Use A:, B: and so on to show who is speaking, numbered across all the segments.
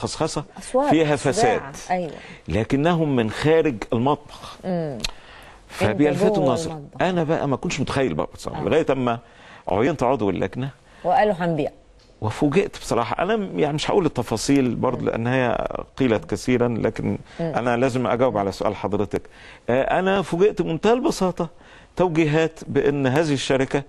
A: خصخصة فيها فساد أيوة. لكنهم من خارج المطبخ فبيلفتوا النظر انا بقى ما كنتش متخيل بقى بصراحه آه. لغايه اما عينت عضو اللجنه
B: وقالوا هنبيع
A: وفوجئت بصراحه انا يعني مش هقول التفاصيل برضه لان هي قيلت كثيرا لكن م. انا لازم اجاوب على سؤال حضرتك آه، انا فوجئت بمنتهى البساطه توجيهات بان هذه الشركه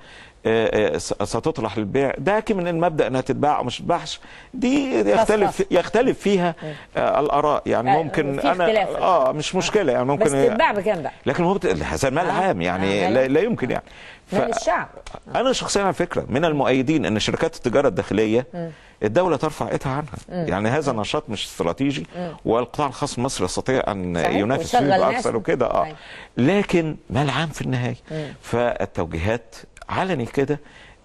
A: آه، آه، ستطرح للبيع ده من المبدا انها تتباع او مش تتباعش دي يختلف يختلف فيها إيه. آه، الاراء يعني ممكن انا اه مش مشكله يعني ممكن بس تتباع
B: بكام
C: بقى
A: لكن هو هذا المال عام يعني لا يمكن يعني ف... من الشعب انا شخصيا على فكره من المؤيدين ان شركات التجاره الداخليه الدولة ترفع ايدها عنها يعني هذا نشاط مش استراتيجي والقطاع الخاص في مصر يستطيع أن صحيح. ينافس فيه اكثر وكده آه. أيوة. لكن مال عام في النهاية فالتوجيهات علني كده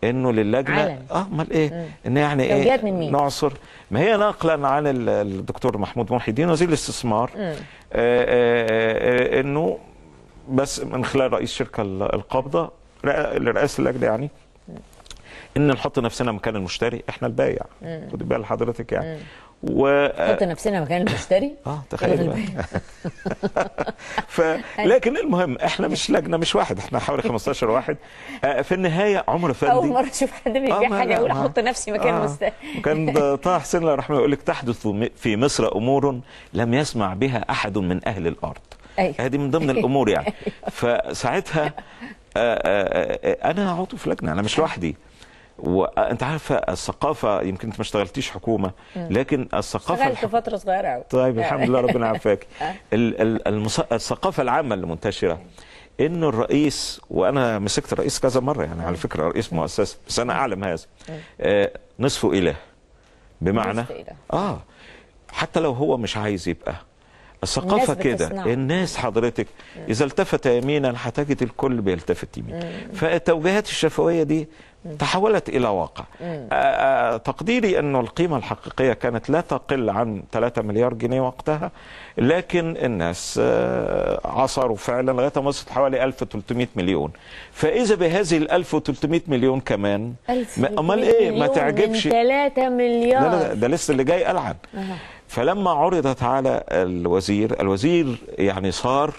A: انه للجنه علني. اه امال ايه ان يعني ايه من مين؟ نعصر ما هي نقلا عن الدكتور محمود محي الدين وزير الاستثمار آه، آه، آه، انه بس من خلال رئيس شركه القابضه لرئاسه اللجنه يعني ان نحط نفسنا مكان المشتري احنا البايع يعني. خد بال حضرتك يعني و آه، حتى
B: نفسنا مكان المشتري
A: اه تخيل بقى. ف... لكن المهم احنا مش لجنه مش واحد احنا حوالي 15 واحد آه، في النهايه عمر افندي اول
B: مره اشوف حد بيبيع آه حاجه اقول احط نفسي مكان آه. المشتري
A: وكان طه حسين الله يرحمه يقول لك تحدث في مصر امور لم يسمع بها احد من اهل الارض
C: أيوه. من ضمن الامور يعني
A: فساعتها انا عضو في لجنه انا مش لوحدي وانت عارفه الثقافه يمكن انت ما اشتغلتيش حكومه لكن الثقافه اشتغلت
B: فتره صغيره قوي طيب الحمد لله ربنا عافاك آه.
A: الثقافه العامه اللي منتشره انه الرئيس وانا مسكت الرئيس كذا مره يعني على فكره رئيس مؤسسه بس انا اعلم هذا آه، نصفه اله بمعنى اه حتى لو هو مش عايز يبقى الثقافة كده الناس حضرتك مم. إذا التفت يمينا هتجد الكل بيلتفت يمين فالتوجيهات الشفوية دي مم. تحولت إلى واقع آه، آه، تقديري أن القيمة الحقيقية كانت لا تقل عن 3 مليار جنيه وقتها لكن الناس آه، عصروا فعلا لغاية ما وصلت حوالي 1300 مليون فإذا بهذه ال 1300 مليون كمان أمال إيه ما تعجبش
B: 3 مليار لا لا
A: ده لسه اللي جاي ألعن أه. فلما عرضت على الوزير الوزير يعني صار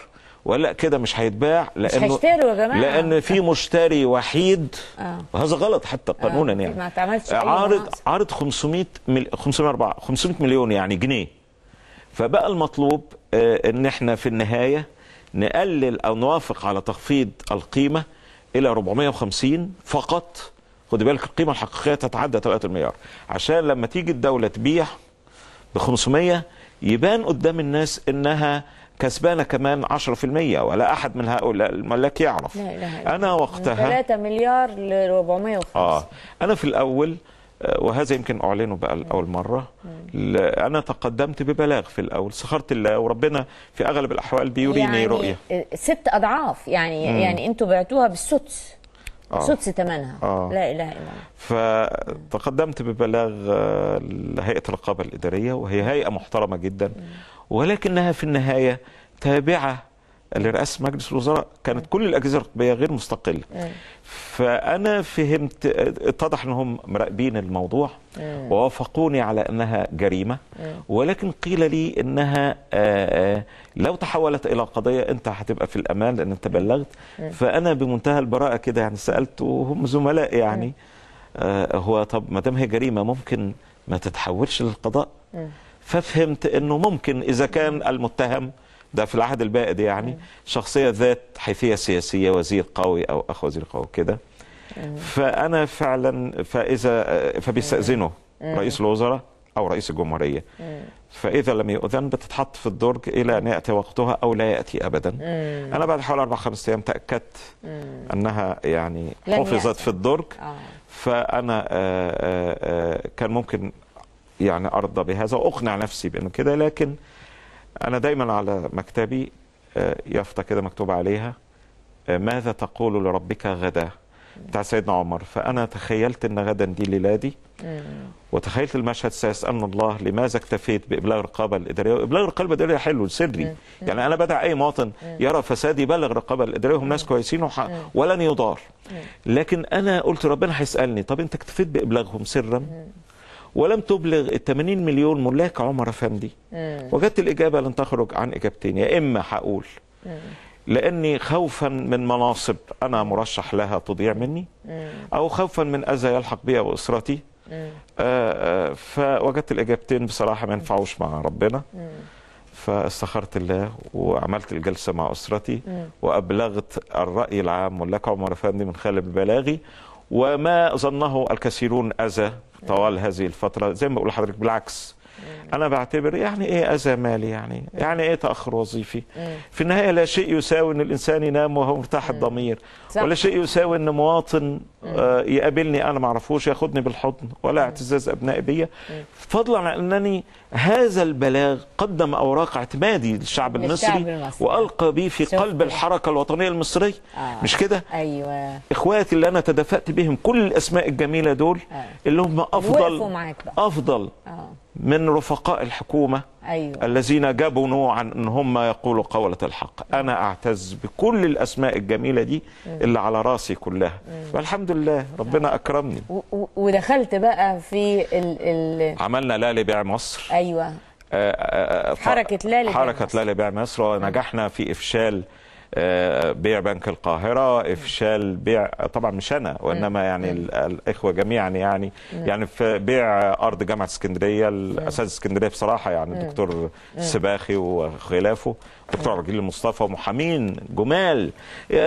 A: ولا كده مش هيتباع لانه مش يا جماعه لان في مشتري وحيد آه. وهذا غلط حتى قانونا آه. يعني ما اتعملش عارض عارض 500 مل... 504 500 مليون يعني جنيه فبقى المطلوب آه ان احنا في النهايه نقلل او نوافق على تخفيض القيمه الى 450 فقط خد بالك القيمه الحقيقيه تتعدى 3 المليار عشان لما تيجي الدوله تبيع ب 500 يبان قدام الناس انها كسبانة كمان 10% ولا أحد من هؤلاء الملاك يعرف لا لا أنا وقتها 3
B: مليار ل 450
A: آه أنا في الأول آه، وهذا يمكن أعلنه بقى لأول مرة أنا تقدمت ببلاغ في الأول سخرت الله وربنا في أغلب الأحوال بيوريني يعني رؤية
B: ست أضعاف يعني مم. يعني أنتوا بعتوها بالسدس
A: سدس آه. ثمنها آه. لا اله الا الله فتقدمت ببلاغ آه، لهيئه الرقابه الاداريه وهي هيئه محترمه جدا ولكنها في النهايه تابعه لرئاسه مجلس الوزراء كانت كل الاجهزه الرقابيه غير مستقله فانا فهمت اتضح انهم مراقبين الموضوع ووافقوني على انها جريمه ولكن قيل لي انها آه، آه، لو تحولت الى قضيه انت هتبقى في الامان لان انت بلغت فانا بمنتهى البراءه كده يعني سالت وهم زملاء يعني آه، هو طب ما دام هي جريمه ممكن ما تتحولش للقضاء ففهمت انه ممكن اذا كان المتهم ده في العهد البائد يعني أيوة. شخصية ذات حيثية سياسية وزير قوي أو أخ وزير قوي كده أيوة. فأنا فعلا فإذا فبيستأذنه أيوة. رئيس الوزراء أو رئيس الجمهورية فإذا لم يؤذن بتتحط في الدرج إلى أن يأتي وقتها أو لا يأتي أبدا أنا بعد حوالي أربع خمس أيام تأكدت أنها يعني حفظت في الدرج آه. فأنا آه، آه، كان ممكن يعني أرضى بهذا وأقنع نفسي بأنه كده لكن أنا دايما على مكتبي آه، يافطة كده مكتوب عليها آه، ماذا تقول لربك غدا بتاع سيدنا عمر فأنا تخيلت أن غدا دي ليلة دي وتخيلت المشهد سيسألنا الله لماذا اكتفيت بإبلاغ الرقابة الإدارية وإبلاغ الرقابة الإدارية حلو سري يعني أنا بدع أي مواطن يرى فساد يبلغ الرقابة الإدارية هم ناس كويسين ولن يضار لكن أنا قلت ربنا هيسألني طب أنت اكتفيت بإبلاغهم سرا ولم تبلغ ال 80 مليون ملاك عمر افندي
C: آه. وجدت
A: الاجابه لن تخرج عن اجابتين يا اما هقول آه. لاني خوفا من مناصب انا مرشح لها تضيع مني آه. او خوفا من اذى يلحق بي واسرتي فوجدت الاجابتين بصراحه ما ينفعوش مع ربنا فاستخرت الله وعملت الجلسه مع اسرتي وابلغت الراي العام ملاك عمر افندي من خلال البلاغي وما ظنه الكثيرون أذى طوال هذه الفترة زي ما بقول لحضرتك بالعكس انا بعتبر يعني ايه اذى مالي يعني يعني ايه تاخر وظيفي في النهايه لا شيء يساوي ان الانسان ينام وهو مرتاح الضمير ولا شيء يساوي ان مواطن آه، يقابلني انا ما اعرفوش ياخدني بالحضن ولا اعتزاز ابنائي بيا فضلا عن انني هذا البلاغ قدم اوراق اعتمادي للشعب المصري المصري. والقى بي في قلب الحركه الوطنيه المصريه آه. مش كده
B: ايوه
A: اخواتي اللي انا تدفأت بهم كل الاسماء الجميله دول آه. اللي هم افضل افضل آه. من رفقاء الحكومة أيوة. الذين جابوا نوعا أن هم يقولوا قولة الحق أنا أعتز بكل الأسماء الجميلة دي اللي على راسي كلها والحمد لله ربنا أكرمني
B: ودخلت بقى في ال ال
A: عملنا لا لبيع مصر أيوة آه، آه، آه، حركة لا لبيع حركة لا لبيع مصر ونجحنا في إفشال بيع بنك القاهرة إفشال بيع طبعا مش أنا وإنما يعني الإخوة جميعا يعني يعني في بيع أرض جامعة اسكندرية الأساس اسكندرية بصراحة يعني الدكتور سباخي وخلافه بتوع الجيل مصطفى محامين جمال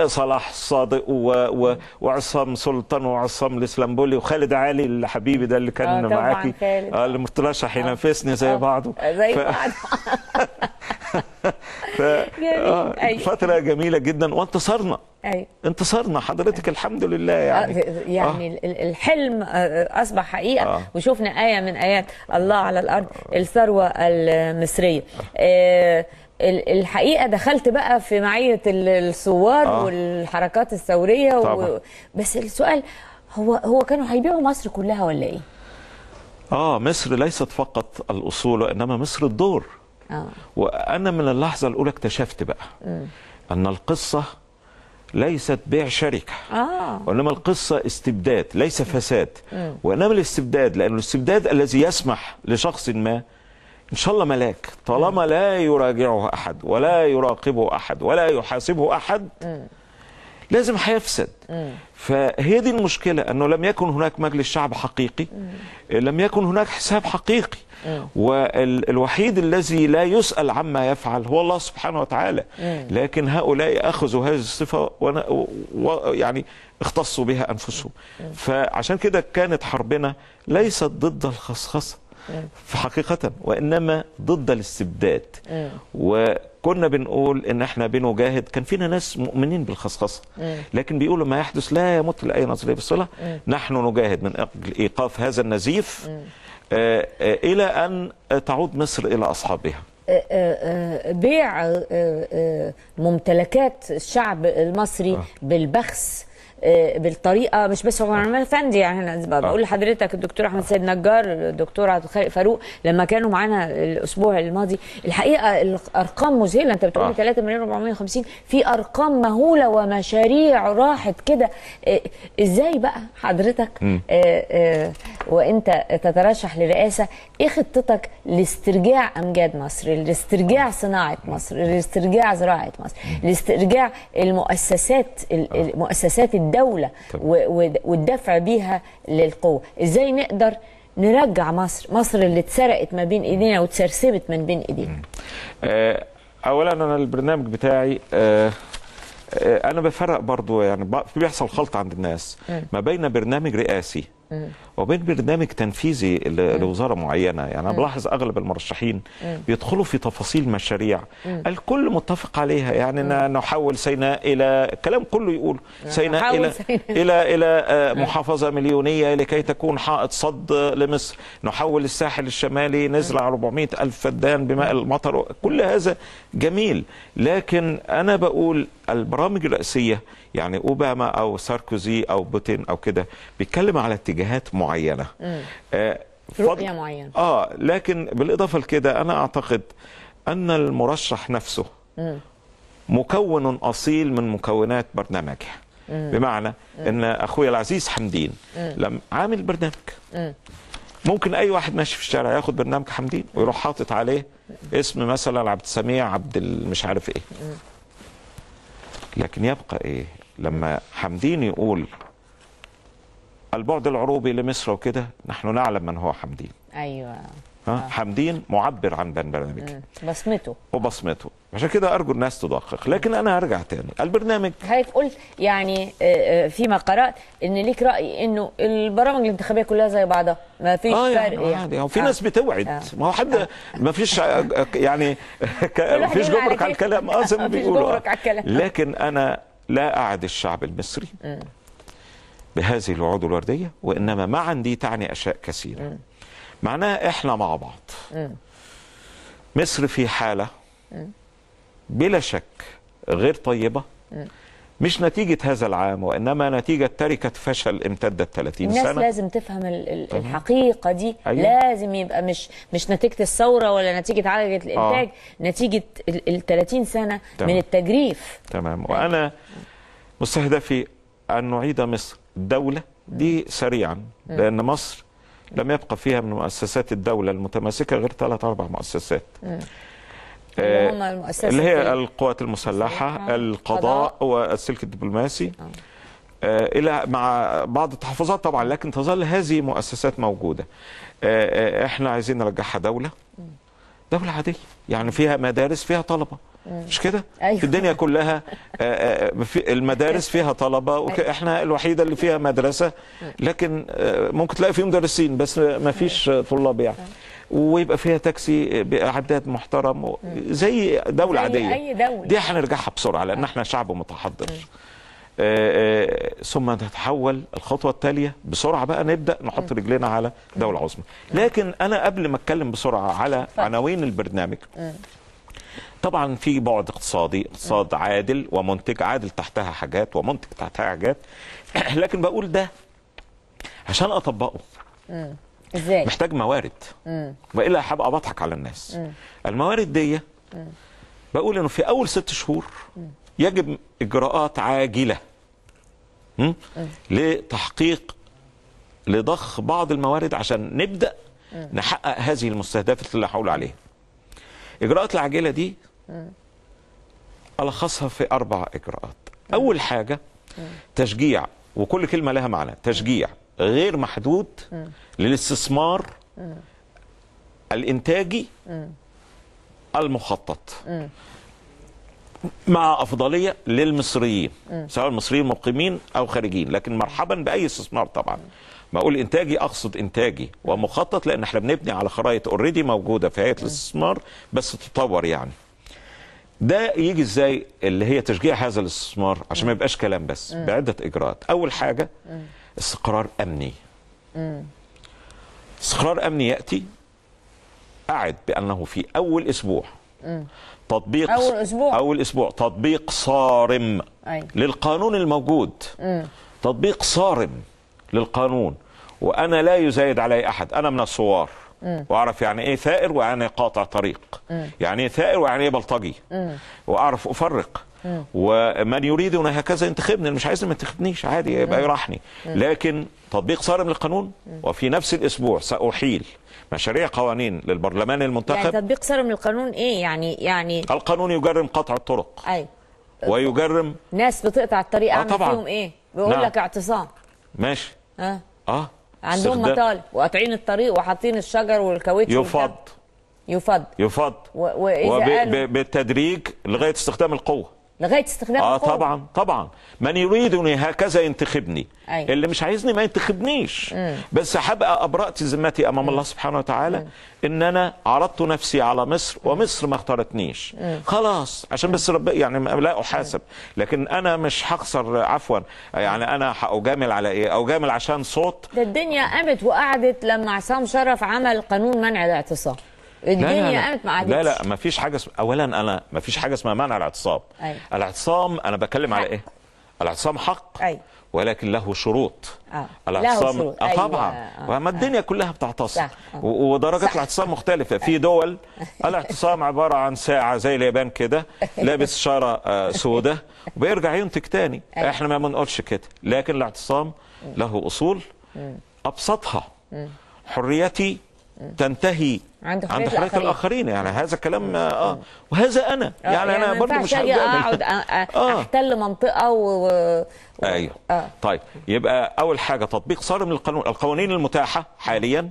A: صلاح صادق و... و... وعصام سلطان وعصام الاسلامبولي وخالد علي الحبيبي ده اللي كان آه معاكي آه اللي مترشح ينافسني آه. زي آه، بعضه
B: زي ف... بعضه
A: ف... جميل. آه، أيوة. فترة جميلة جدا وانتصرنا أيوة. انتصرنا حضرتك الحمد لله يعني يعني
B: آه. الحلم أصبح حقيقة آه. وشوفنا آية من آيات الله على الأرض الثروة المصرية آه. الحقيقه دخلت بقى في معيه الثوار آه. والحركات الثوريه طبعا. و... بس السؤال هو هو كانوا هيبيعوا مصر كلها ولا ايه؟
A: اه مصر ليست فقط الاصول وانما مصر الدور آه. وانا من اللحظه الاولى اكتشفت بقى م. ان القصه ليست بيع شركه آه. وانما القصه استبداد ليس فساد م. وانما الاستبداد لان الاستبداد الذي يسمح لشخص ما إن شاء الله ملاك طالما لا يراجعه أحد ولا يراقبه أحد ولا يحاسبه أحد لازم هيفسد فهي دي المشكلة أنه لم يكن هناك مجلس شعب حقيقي لم يكن هناك حساب حقيقي والوحيد الذي لا يسأل عما يفعل هو الله سبحانه وتعالى لكن هؤلاء أخذوا هذه الصفة ويعني اختصوا بها أنفسهم فعشان كده كانت حربنا ليست ضد الخصخصة حقيقة وإنما ضد الاستبداد آه. وكنا بنقول إن إحنا بنجاهد كان فينا ناس مؤمنين بالخصخصة آه. لكن بيقولوا ما يحدث لا يمت لأي نظرية بالصلة آه. نحن نجاهد من أجل إيقاف هذا النزيف إلى أن تعود مصر إلى أصحابها
B: بيع ممتلكات الشعب المصري بالبخس آه، بالطريقه مش بس عمر فندي يعني انا آه. بقول لحضرتك الدكتور احمد سيد نجار الدكتور عبد الخالق فاروق لما كانوا معانا الاسبوع الماضي الحقيقه الارقام مذهله انت بتقول 3 آه. مليون 450 في ارقام مهوله ومشاريع راحت كده ازاي بقى حضرتك وانت تترشح للرئاسه ايه خطتك لاسترجاع امجاد مصر لاسترجاع صناعه مصر لاسترجاع زراعه مصر لاسترجاع المؤسسات آه. مؤسسات الدوله والدفع بيها للقوه ازاي نقدر نرجع مصر مصر اللي اتسرقت ما بين ايدينا وتسرسبت من بين ايدينا
A: آه، اولا انا البرنامج بتاعي آه، انا بفرق برضو يعني بيحصل خلط عند الناس ما بين برنامج رئاسي وبين برنامج تنفيذي لوزاره معينه يعني انا بلاحظ اغلب المرشحين بيدخلوا في تفاصيل مشاريع الكل متفق عليها يعني نحول سيناء الى كلام كله يقول سيناء الى الى الى آه، محافظه مليونيه لكي تكون حائط صد لمصر نحول الساحل الشمالي على 400 الف فدان بماء المطر كل هذا جميل لكن انا بقول البرامج الرئيسيه يعني اوباما او ساركوزي او بوتين او كده بيتكلم على اتجاهات معينه معينه آه
C: رؤيه معينه
A: اه لكن بالاضافه لكده انا اعتقد ان المرشح نفسه مكون اصيل من مكونات برنامجه
C: بمعنى
A: ان اخويا العزيز حمدين لم عامل برنامج ممكن اي واحد ماشي في الشارع ياخد برنامج حمدين ويروح حاطط عليه اسم مثلا عبد السميع عبد مش عارف ايه لكن يبقى ايه لما حمدين يقول البعد العروبي لمصر وكده نحن نعلم من هو حمدين ايوه ها؟ آه. حمدين معبر عن بن برنامج بصمته وبصمته عشان كده ارجو الناس تدقق لكن انا هرجع تاني البرنامج
B: هيك قلت يعني آه، آه، فيما قرات ان ليك راي انه البرامج الانتخابيه كلها زي بعضها ما فيش آه يعني فرق يعني, يعني. في ناس بتوعد آه. ما هو حد
A: ما فيش يعني ما فيش جمرك على الكلام اه زي ما بيقولوا
B: لكن
A: انا لا اعد الشعب المصري بهذه الوعود الوردية وإنما معا دي تعني أشياء كثيرة م. معناها إحنا مع بعض م. مصر في حالة م. بلا شك غير طيبة م. مش نتيجة هذا العام وإنما نتيجة تركة فشل امتدت 30 الناس سنة
B: الناس لازم تفهم الحقيقة دي أيوة. لازم يبقى مش مش نتيجة الثورة ولا نتيجة عجلة الإنتاج آه. نتيجة ال 30 سنة تمام. من التجريف
C: تمام
A: وأنا مستهدفي أن نعيد مصر الدولة دي سريعا إيه. لأن مصر لم يبقى فيها من مؤسسات الدولة المتماسكة غير ثلاث أربع مؤسسات إيه. آه اللي هي القوات المسلحة القضاء والسلك الدبلوماسي آه. آه إلى مع بعض التحفظات طبعا لكن تظل هذه مؤسسات موجودة آه, آه، إحنا عايزين نرجعها دولة دولة عادية يعني فيها مدارس فيها طلبة مش كده أيوة. في الدنيا كلها آه، آه، المدارس فيها طلبه واحنا أيوة. الوحيده اللي فيها مدرسه لكن آه، ممكن تلاقي في مدرسين بس ما فيش طلاب يعني ويبقى فيها تاكسي باعداد محترم زي دوله عاديه أي دولة. دي هنرجعها بسرعه لان احنا شعب متحضر ثم نتحول الخطوه التاليه بسرعه بقى نبدا نحط رجلينا رجلنا على دوله عظمى لكن انا قبل ما اتكلم بسرعه على عناوين البرنامج طبعا في بعد اقتصادي اقتصاد عادل ومنتج عادل تحتها حاجات ومنتج تحتها حاجات لكن بقول ده عشان اطبقه ازاي محتاج موارد والا هبقى بضحك على الناس الموارد دي بقول انه في اول ست شهور يجب اجراءات عاجله لتحقيق لضخ بعض الموارد عشان نبدا نحقق هذه المستهدفات اللي هقول عليها الاجراءات العاجله دي الخصها في اربع اجراءات اول حاجه تشجيع وكل كلمه لها معنى تشجيع غير محدود للاستثمار الانتاجي المخطط مع افضليه للمصريين سواء المصريين مقيمين او خارجين لكن مرحبا باي استثمار طبعا ما اقول انتاجي اقصد انتاجي ومخطط لان احنا بنبني على خرائط اوريدي موجوده في هيئه الاستثمار بس تتطور يعني ده يجي ازاي اللي هي تشجيع هذا الاستثمار عشان ما يبقاش كلام بس بعده اجراءات اول حاجه استقرار امني استقرار امني ياتي اعد بانه في اول اسبوع تطبيق اول اسبوع اول اسبوع تطبيق صارم للقانون الموجود تطبيق صارم للقانون وانا لا يزايد علي احد انا من الصوار واعرف يعني ايه ثائر ويعني ايه قاطع طريق م. يعني ايه ثائر ويعني ايه بلطجي واعرف افرق ومن يريدنا هكذا ينتخبني مش عايزني ما ينتخبنيش عادي يبقى يراحني لكن تطبيق صارم للقانون وفي نفس الاسبوع ساحيل مشاريع قوانين للبرلمان المنتخب يعني
B: تطبيق صارم للقانون ايه يعني يعني
A: القانون يجرم قطع الطرق اي ويجرم
B: ناس بتقطع الطريق آه، اعمل آه فيهم ايه بيقول نعم. لك اعتصام ماشي اه
C: اه عندهم مطالب
B: وقاطعين الطريق وحاطين الشجر والكاوتش يفض
A: يفض يفض
B: وبالتدريج
A: لغايه استخدام القوه
B: لغايه استخدام اه طبعا
A: طبعا من يريدني هكذا ينتخبني أي. اللي مش عايزني ما ينتخبنيش م. بس هبقى ابرات ذمتي امام م. الله سبحانه وتعالى م. ان انا عرضت نفسي على مصر ومصر ما اختارتنيش خلاص عشان بس رب يعني لا احاسب لكن انا مش هخسر عفوا يعني انا هاجامل على ايه اجامل عشان صوت ده
B: الدنيا قامت وقعدت لما عصام شرف عمل قانون منع الاعتصام الدنيا إيه،
A: قامت ما عادتش لا لا ما فيش حاجه اسم... اولا انا ما فيش حاجه اسمها منع الاعتصام أي. الاعتصام انا بتكلم على ايه الاعتصام حق أي. ولكن له شروط
C: آه. الاعتصام له شروط. آه أيوة. طبعا أيوة.
A: آه. الدنيا آه. كلها بتعتصم آه. ودرجات الاعتصام مختلفه في دول الاعتصام عباره عن ساعه زي اليابان كده لابس شاره آه سوداء وبيرجع ينتج تاني أي. احنا ما بنقولش كده لكن الاعتصام له اصول ابسطها حريتي تنتهي
C: عند حرية, عند حرية الآخرين. الآخرين
A: يعني هذا كلام آه،, آه وهذا أنا يعني, يعني أنا يعني برضه مش أقعد آه.
B: أحتل منطقة و... و...
A: أيوه آه. طيب يبقى أول حاجة تطبيق صارم للقانون القوانين المتاحة حاليا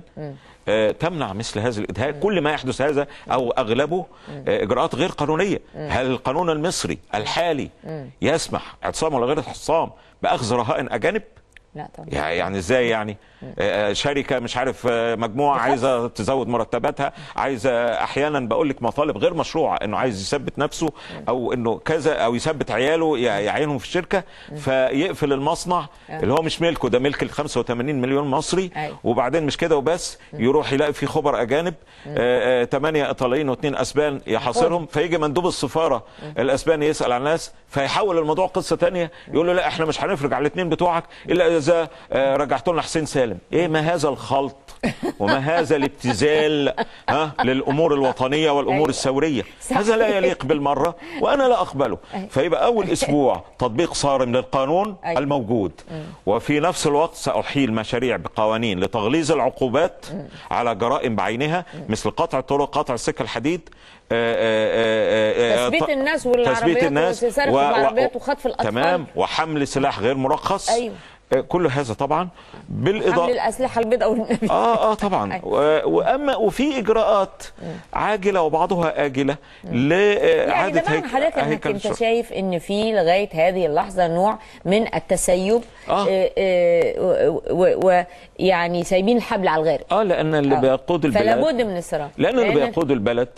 A: آه، تمنع مثل هذا الإدهاء كل ما يحدث هذا أو أغلبه آه، إجراءات غير قانونية م. هل القانون المصري الحالي م. يسمح اعتصام ولا غير اعتصام بأخذ رهائن أجانب لا طبعا يعني ازاي يعني شركه مش عارف مجموعه عايزه تزود مرتباتها عايزه احيانا بقول لك مطالب غير مشروعه انه عايز يثبت نفسه او انه كذا او يثبت عياله يعينهم في الشركه فيقفل المصنع آه. اللي هو مش ملكه ده ملك ال 85 مليون مصري أيوه. وبعدين مش كده وبس يروح يلاقي في خبر اجانب 8 ايطاليين واثنين اسبان يحاصرهم فيجي مندوب السفاره الاسباني يسال على الناس فيحول الموضوع قصه ثانيه يقول له لا احنا مش هنفرج على الاثنين بتوعك الا هذا آه، رجعت لنا حسين سالم ايه ما هذا الخلط وما هذا الابتذال ها للامور الوطنيه والامور أيوة. الثوريه هذا لا يليق بالمره وانا لا اقبله أيوة. فيبقى اول اسبوع تطبيق صارم للقانون أيوة. الموجود أمم. وفي نفس الوقت ساحيل مشاريع بقوانين لتغليظ العقوبات أمم. على جرائم بعينها أمم. مثل قطع الطرق قطع السكه الحديد آه، آه، تثبيت الناس والعربيات تثبيت الناس و... العربيات
B: وخطف الاطفال تمام
A: وحمل سلاح غير مرخص أيوه. آه، كل هذا طبعا بالاضافه حمل
B: الاسلحه البيضاء والنبي اه اه طبعا
A: أيوة. واما وفي اجراءات عاجله وبعضها اجله لاعاده يعني هيك حضرتك انك انت
B: شايف ان في لغايه هذه اللحظه نوع من التسيب آه. آه،, آه، ويعني سايبين الحبل على الغارب
A: اه لان اللي آه. بيقود البلد فلابد من الصراع لان, اللي بيقود البلد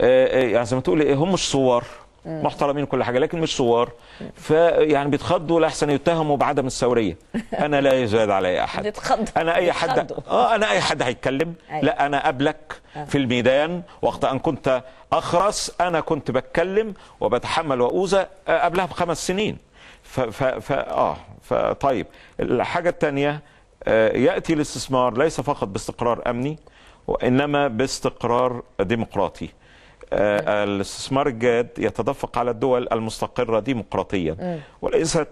A: آه يعني زي ما تقول إيه، هم صور محترمين كل حاجه لكن مش ثوار فيعني بيتخضوا لاحسن يتهموا بعدم الثوريه انا لا يزاد علي احد
B: انا اي حد
A: اه انا اي حد هيتكلم لا انا قبلك آه. في الميدان وقت ان كنت اخرس انا كنت بتكلم وبتحمل واوذى آه، قبلها بخمس سنين ف ف ف اه فطيب الحاجه الثانيه آه، ياتي الاستثمار ليس فقط باستقرار امني وانما باستقرار ديمقراطي آه، الاستثمار الجاد يتدفق على الدول المستقرة ديمقراطيا وليست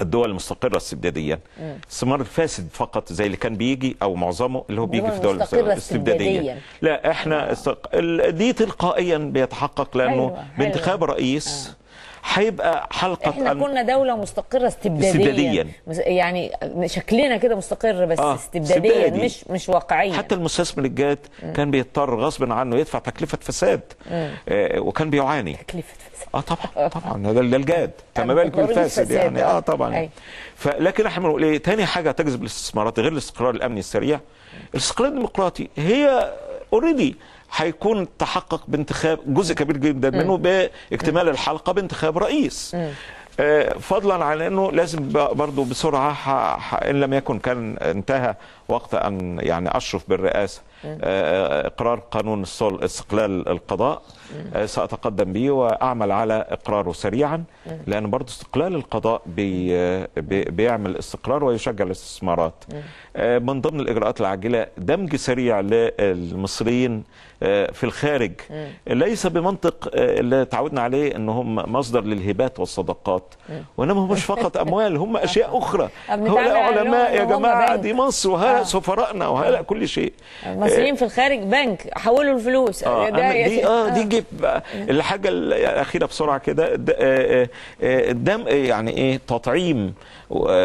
A: الدول المستقرة استبداديا الاستثمار الفاسد فقط زي اللي كان بيجي أو معظمه اللي هو بيجي في دول استبدادية, لا احنا استق... دي تلقائيا بيتحقق لأنه أيوة، أيوة. بانتخاب رئيس آه. هيبقى حلقه احنا كنا
B: دوله مستقره استبداديا, استبداديا. يعني شكلنا كده مستقر بس آه. استبداديا استبدادي. مش
A: مش واقعيا حتى المستثمر الجاد كان بيضطر غصب عنه يدفع تكلفه فساد آه وكان بيعاني تكلفه فساد اه طبعا طبعا ده الجاد فما بالك بالفاسد يعني اه طبعا أي. فلكن احنا بنقول ايه تاني حاجه تجذب الاستثمارات غير الاستقرار الامني السريع الاستقرار الديمقراطي هي اوريدي هيكون تحقق بانتخاب جزء كبير جدا منه باكتمال الحلقه بانتخاب رئيس آه، فضلا عن انه لازم برضه بسرعه ان لم يكن كان انتهى وقت ان يعني اشرف بالرئاسه آه، آه، اقرار قانون استقلال القضاء ساتقدم به واعمل على اقراره سريعا لان برضه استقلال القضاء بيعمل استقرار ويشجع الاستثمارات من ضمن الاجراءات العاجله دمج سريع للمصريين آه، في الخارج ليس بمنطق آه، اللي تعودنا عليه ان هم مصدر للهبات والصدقات وانما هم مش فقط اموال هم اشياء اخرى
C: هؤلاء علماء يا جماعه
A: دي مصر وهؤلاء آه. سفرائنا وهؤلاء كل شيء المصريين
B: في الخارج بنك حولوا الفلوس آه دي اه دي جيب
A: الحاجه الاخيره بسرعه كده الدم يعني ايه تطعيم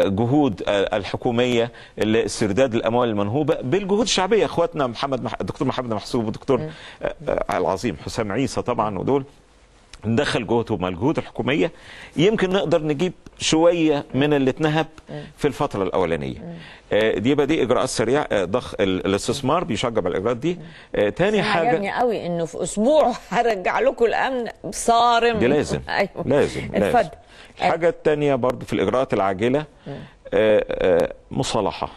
A: جهود الحكوميه لاسترداد الاموال المنهوبه بالجهود الشعبيه اخواتنا محمد دكتور محمد محسوب ودكتور آه، آه، العظيم حسام عيسى طبعا ودول ندخل جهد ومجهود الحكومية يمكن نقدر نجيب شوية من اللي اتنهب في الفترة الأولانية آه، دي يبقى دي إجراءات سريعة ضخ الاستثمار بيشجع الاجراءات دي تاني حاجة عجبني
B: قوي إنه في أسبوع هرجع لكم الأمن صارم دي لازم أيوة. لازم لازم
A: الحاجة التانية برضه في الإجراءات العاجلة مصالحة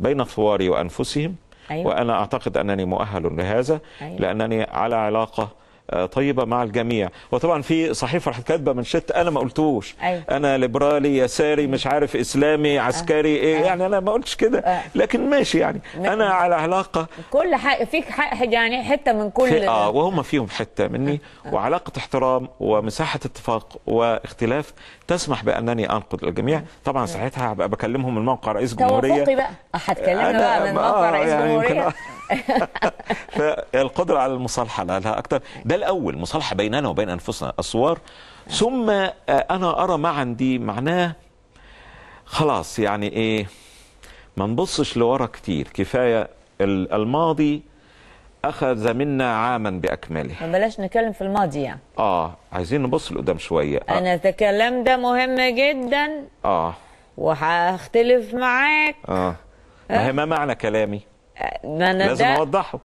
A: بين الثواري وأنفسهم أيوة. وأنا أعتقد أنني مؤهل لهذا أيوة. لأنني على علاقة آه، طيبه مع الجميع وطبعا في صحيفه راحت كاتبه من شت انا ما قلتوش أيوة. انا ليبرالي يساري مش عارف اسلامي آه. عسكري أه. ايه أه. يعني انا ما قلتش كده أه. لكن ماشي يعني انا على علاقه
B: كل حق فيك حق يعني حته من كل في اه
A: وهم فيهم حته مني آه. أه. وعلاقه احترام ومساحه اتفاق واختلاف تسمح بانني انقد الجميع طبعا ساعتها هبقى بكلمهم من موقع رئيس جمهوريه توافقي
B: بقى هتكلمنا
A: بقى من موقع رئيس يعني جمهورية يعني فالقدرة على المصالحة لها أكثر ده الأول مصالحة بيننا وبين أنفسنا الصور ثم آه، أنا أرى ما عندي معناه خلاص يعني إيه ما نبصش لورا كتير كفاية الماضي أخذ منا عاما بأكمله
B: ما بلاش نتكلم في الماضي يعني
A: آه عايزين نبص لقدام شوية آه.
B: أنا الكلام ده مهم جدا آه وهختلف معاك
A: آه ما هي ما معنى كلامي ده لازم أوضحه